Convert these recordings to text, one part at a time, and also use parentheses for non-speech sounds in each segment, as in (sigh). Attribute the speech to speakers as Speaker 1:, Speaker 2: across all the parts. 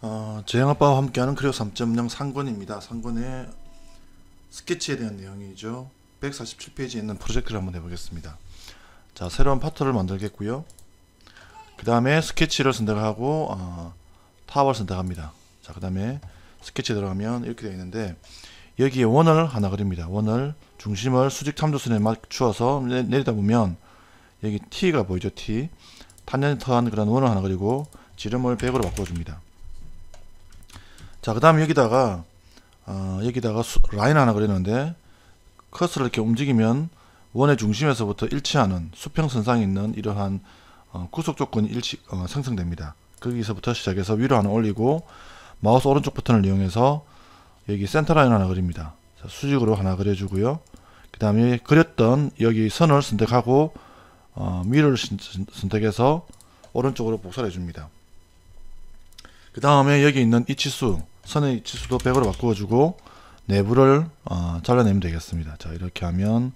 Speaker 1: 어, 재영 아빠와 함께하는 크리오 3.0 상권입니다. 상권의 스케치에 대한 내용이죠. 147페이지에 있는 프로젝트를 한번 해보겠습니다. 자, 새로운 파트를 만들겠고요. 그 다음에 스케치를 선택하고 어, 타워를 선택합니다. 자, 그 다음에 스케치 들어가면 이렇게 되어 있는데 여기에 원을 하나 그립니다. 원을 중심을 수직 탐조선에 맞추어서 내, 내리다 보면 여기 T가 보이죠? T 탄젠트한 그런 원을 하나 그리고 지름을 100으로 바꿔줍니다. 자, 그 다음에 여기다가, 어, 여기다가 수, 라인 하나 그리는데, 커서를 이렇게 움직이면 원의 중심에서부터 일치하는 수평선상에 있는 이러한 어, 구속 조건이 일치, 어, 생성됩니다. 거기서부터 시작해서 위로 하나 올리고, 마우스 오른쪽 버튼을 이용해서 여기 센터라인 하나 그립니다. 자, 수직으로 하나 그려주고요. 그 다음에 그렸던 여기 선을 선택하고 어, 미를 선택해서 오른쪽으로 복사를 해줍니다. 그 다음에 여기 있는 이 치수 선의 치수도 100으로 바꾸어주고 내부를 어, 잘라내면 되겠습니다. 자 이렇게 하면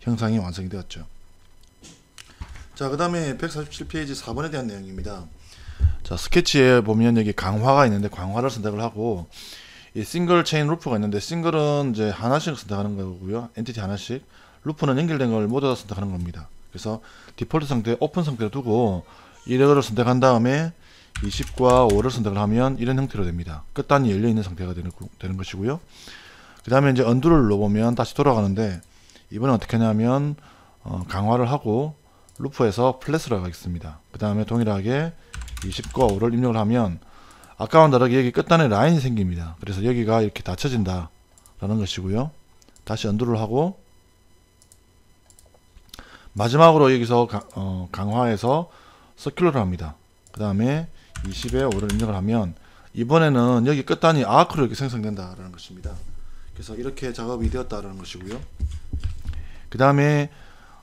Speaker 1: 형상이 완성이 되었죠. 자그 다음에 147페이지 4번에 대한 내용입니다. 자 스케치에 보면 여기 강화가 있는데 강화를 선택을 하고 이 싱글 체인 루프가 있는데 싱글은 이제 하나씩 선택하는 거고요. 엔티티 하나씩 루프는 연결된 걸 모두 다 선택하는 겁니다. 그래서 디폴트 상태 오픈 상태로 두고 이력을 선택한 다음에 20과 5를 선택을 하면 이런 형태로 됩니다. 끝단이 열려있는 상태가 되는, 되는 것이고요. 그 다음에 이제 언두를 눌러보면 다시 돌아가는데 이번엔 어떻게 하냐면 어, 강화를 하고 루프에서 플랫으로 가겠습니다. 그 다음에 동일하게 20과 5를 입력을 하면 아까와 다르게 여기 끝단에 라인이 생깁니다. 그래서 여기가 이렇게 닫혀진다 라는 것이고요. 다시 언두를 하고 마지막으로 여기서 가, 어, 강화해서 서큘러를 합니다. 그 다음에 20에 오를 입력을 하면 이번에는 여기 끝단이 아크로 이렇게 생성된다라는 것입니다. 그래서 이렇게 작업이 되었다라는 것이고요. 그 다음에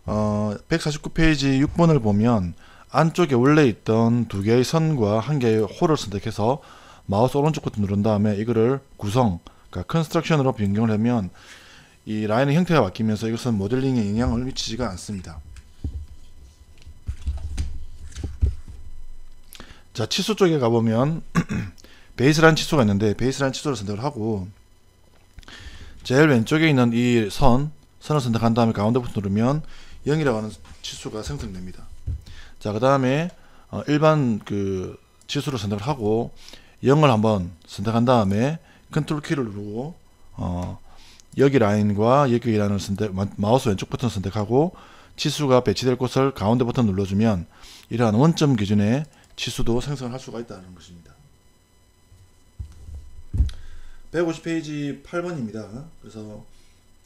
Speaker 1: 어 149페이지 6번을 보면 안쪽에 원래 있던 두 개의 선과 한 개의 홀을 선택해서 마우스 오른쪽 버튼 누른 다음에 이거를 구성, 그러니까 컨스트럭션으로 변경을 하면 이 라인의 형태가 바뀌면서 이것은 모델링에 영향을 미치지가 않습니다. 자 치수 쪽에 가보면 (clears throat) 베이스라는 치수가 있는데 베이스라는 치수를 선택을 하고 제일 왼쪽에 있는 이 선, 선을 선택한 다음에 가운데 버튼 누르면 0이라고 하는 치수가 생성됩니다. 자, 그 다음에 어, 일반 그 치수를 선택을 하고 0을 한번 선택한 다음에 컨트롤 키를 누르고 어, 여기 라인과 여기 라인을 선택, 마우스 왼쪽 버튼 을 선택하고 치수가 배치될 곳을 가운데 버튼 눌러주면 이러한 원점 기준에 지수도 생성할 수가 있다는 것입니다. 150페이지 8번입니다. 그래서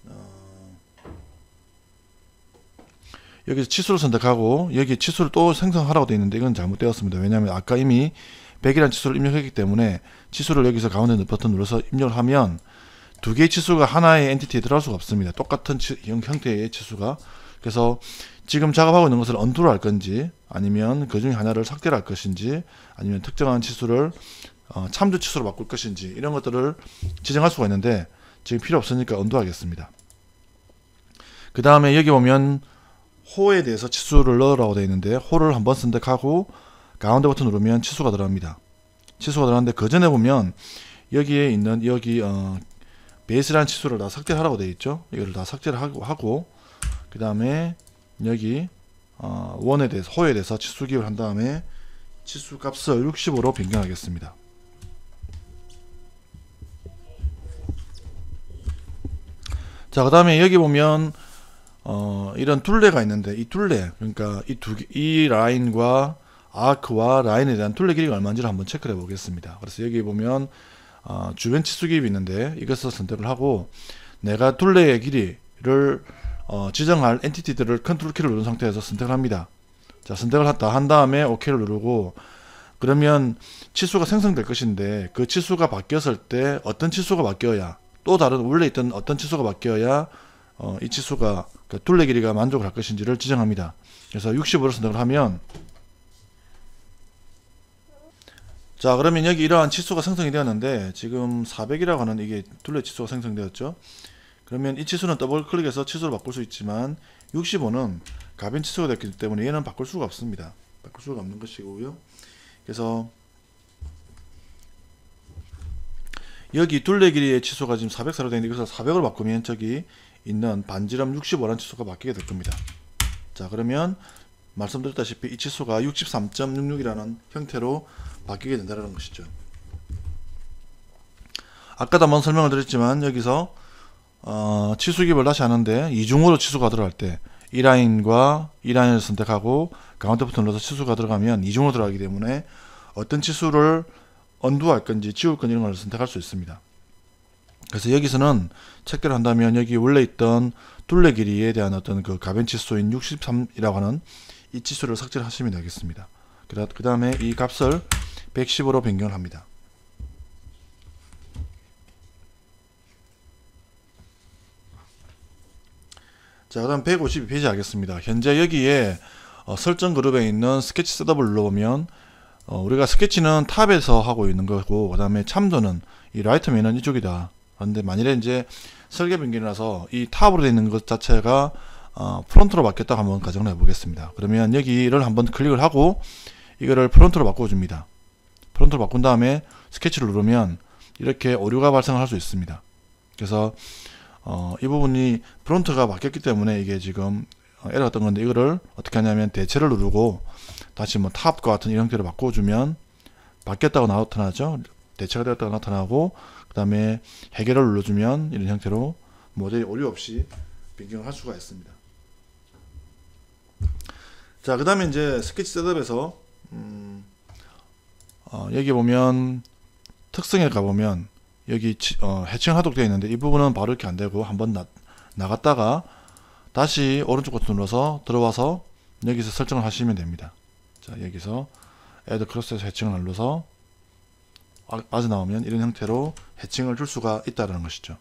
Speaker 1: 어 여기서 치수를 선택하고 여기 치수를 또 생성하라고 되어 있는데 이건 잘못되었습니다. 왜냐하면 아까 이미 100이라는 치수를 입력했기 때문에 치수를 여기서 가운데 버튼 눌러서 입력을 하면 두 개의 치수가 하나의 엔티티에 들어갈 수가 없습니다. 똑같은 치, 형태의 치수가 그래서 지금 작업하고 있는 것을 언투를 할 건지 아니면 그 중에 하나를 삭제를 할 것인지 아니면 특정한 치수를 어, 참조 치수로 바꿀 것인지 이런 것들을 지정할 수가 있는데 지금 필요 없으니까 언투하겠습니다. 그 다음에 여기 보면 호에 대해서 치수를 넣으라고 되어 있는데 호를 한번 선택하고 가운데 버튼 누르면 치수가 들어갑니다. 치수가 들어가는데 그 전에 보면 여기에 있는 여기 어, 베이스라는 치수를 다 삭제하라고 되어 있죠. 이거를 다 삭제를 하고, 하고 그 다음에 여기 어, 원에 대해서 호에 대해서 치수 기입을 한 다음에 치수 값을 60으로 변경하겠습니다. 자, 그 다음에 여기 보면 어, 이런 둘레가 있는데 이 둘레 그러니까 이두이 라인과 아크와 라인에 대한 둘레 길이가 얼마인지를 한번 체크해 를 보겠습니다. 그래서 여기 보면 어, 주변 치수 기입이 있는데 이것을 선택을 하고 내가 둘레의 길이를 어, 지정할 엔티티들을 컨트롤 키를 누른 상태에서 선택을 합니다. 자, 선택을 했다 한 다음에 OK를 누르고 그러면 치수가 생성될 것인데 그 치수가 바뀌었을 때 어떤 치수가 바뀌어야 또 다른 원래 있던 어떤 치수가 바뀌어야 어, 이 치수가 그 둘레 길이가 만족을 할 것인지를 지정합니다. 그래서 60으로 선택을 하면 자 그러면 여기 이러한 치수가 생성이 되었는데 지금 400이라고 하는 이게 둘레 치수가 생성되었죠. 그러면 이 치수는 더블 클릭해서 치수로 바꿀 수 있지만 65는 가변 치수가 됐기 때문에 얘는 바꿀 수가 없습니다. 바꿀 수가 없는 것이고요. 그래서 여기 둘레 길이의 치수가 지금 404로 되는데 그래서 400으로 바꾸면 저기 있는 반지름 65라는 치수가 바뀌게 될 겁니다. 자 그러면 말씀드렸다시피 이 치수가 63.66이라는 형태로 바뀌게 된다는 것이죠. 아까도 한번 설명을 드렸지만 여기서 어, 치수기입을 다시 하는데 이중으로 치수가 들어갈 때 이라인과 이라인을 선택하고 가운데 부터 눌러서 치수가 들어가면 이중으로 들어가기 때문에 어떤 치수를 언두할 건지 지울 건지 이런 걸 선택할 수 있습니다. 그래서 여기서는 체크를 한다면 여기 원래 있던 둘레 길이에 대한 어떤 그 가변 치수인 63이라고 하는 이 치수를 삭제를 하시면 되겠습니다. 그 다음에 이 값을 110으로 변경을 합니다. 자, 그 다음 152페이지 하겠습니다. 현재 여기에 어, 설정 그룹에 있는 스케치 셋업을 눌러보면 어, 우리가 스케치는 탑에서 하고 있는 거고 그 다음에 참도는 이 라이트면은 이쪽이다. 그런데 만일에 이제 설계 변경이라서 이 탑으로 되어 있는 것 자체가 어, 프론트로 바뀌었다 고 한번 가정을 해보겠습니다. 그러면 여기를 한번 클릭을 하고 이거를 프론트로 바꿔줍니다. 프론트로 바꾼 다음에 스케치를 누르면 이렇게 오류가 발생할 수 있습니다. 그래서 어, 이 부분이 프론트가 바뀌었기 때문에 이게 지금 에러가 던 건데 이거를 어떻게 하냐면 대체를 누르고 다시 뭐 탑과 같은 이런 형태로 바꿔주면 바뀌었다고 나타나죠. 대체가 되었다고 나타나고 그 다음에 해결을 눌러주면 이런 형태로 모델이 오류 없이 변경할 수가 있습니다. 자, 그 다음에 이제 스케치 셋업에서, 음, 어, 여기 보면, 특성에 가보면, 여기 어, 해칭 하도록 되어 있는데 이 부분은 바로 이렇게 안되고 한 번 나, 나갔다가 다시 오른쪽 버튼 눌러서 들어와서 여기서 설정을 하시면 됩니다 자 여기서 add c r o s s 해칭을 눌러서 아, 빠져나오면 이런 형태로 해칭을 줄 수가 있다는 것이죠